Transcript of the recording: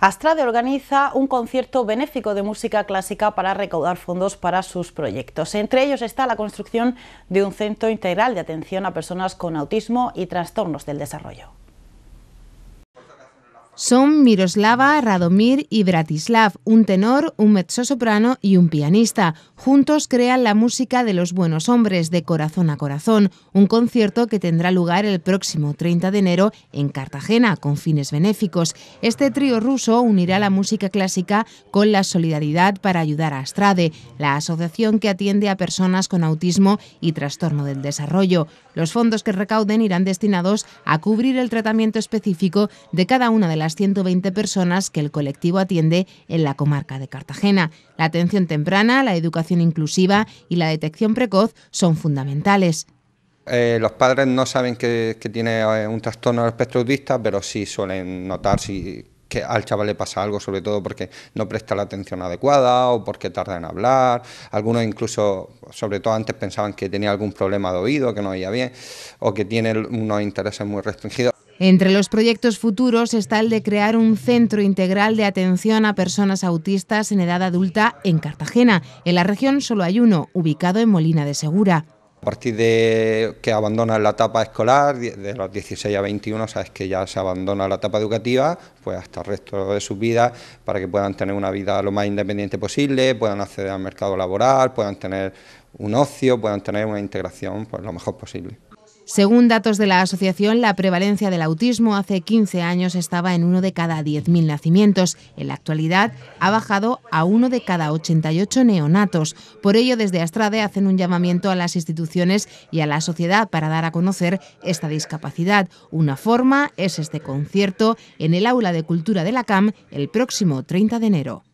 Astrade organiza un concierto benéfico de música clásica para recaudar fondos para sus proyectos. Entre ellos está la construcción de un centro integral de atención a personas con autismo y trastornos del desarrollo son Miroslava, Radomir y Bratislav, un tenor, un mezzosoprano y un pianista. Juntos crean la música de los buenos hombres de corazón a corazón, un concierto que tendrá lugar el próximo 30 de enero en Cartagena con fines benéficos. Este trío ruso unirá la música clásica con la solidaridad para ayudar a Astrade, la asociación que atiende a personas con autismo y trastorno del desarrollo. Los fondos que recauden irán destinados a cubrir el tratamiento específico de cada una de las las 120 personas que el colectivo atiende en la comarca de Cartagena. La atención temprana, la educación inclusiva y la detección precoz son fundamentales. Eh, los padres no saben que, tiene eh, un trastorno al espectro autista, pero sí suelen notar si que al chaval le pasa algo, sobre todo porque no presta la atención adecuada o porque tarda en hablar. Algunos incluso, sobre todo antes, pensaban que tenía algún problema de oído, que no oía bien, o que tiene unos intereses muy restringidos. Entre los proyectos futuros está el de crear un centro integral de atención a personas autistas en edad adulta en Cartagena. En la región solo hay uno, ubicado en Molina de Segura. A partir de que abandonan la etapa escolar, de los 16 a 21, sabes que ya se abandona la etapa educativa, pues hasta el resto de su vida, para que puedan tener una vida lo más independiente posible, puedan acceder al mercado laboral, puedan tener un ocio, puedan tener una integración pues, lo mejor posible. Según datos de la asociación, la prevalencia del autismo hace 15 años estaba en uno de cada 10.000 nacimientos. En la actualidad ha bajado a uno de cada 88 neonatos. Por ello, desde Astrade hacen un llamamiento a las instituciones y a la sociedad para dar a conocer esta discapacidad. Una forma es este concierto en el Aula de Cultura de la CAM el próximo 30 de enero.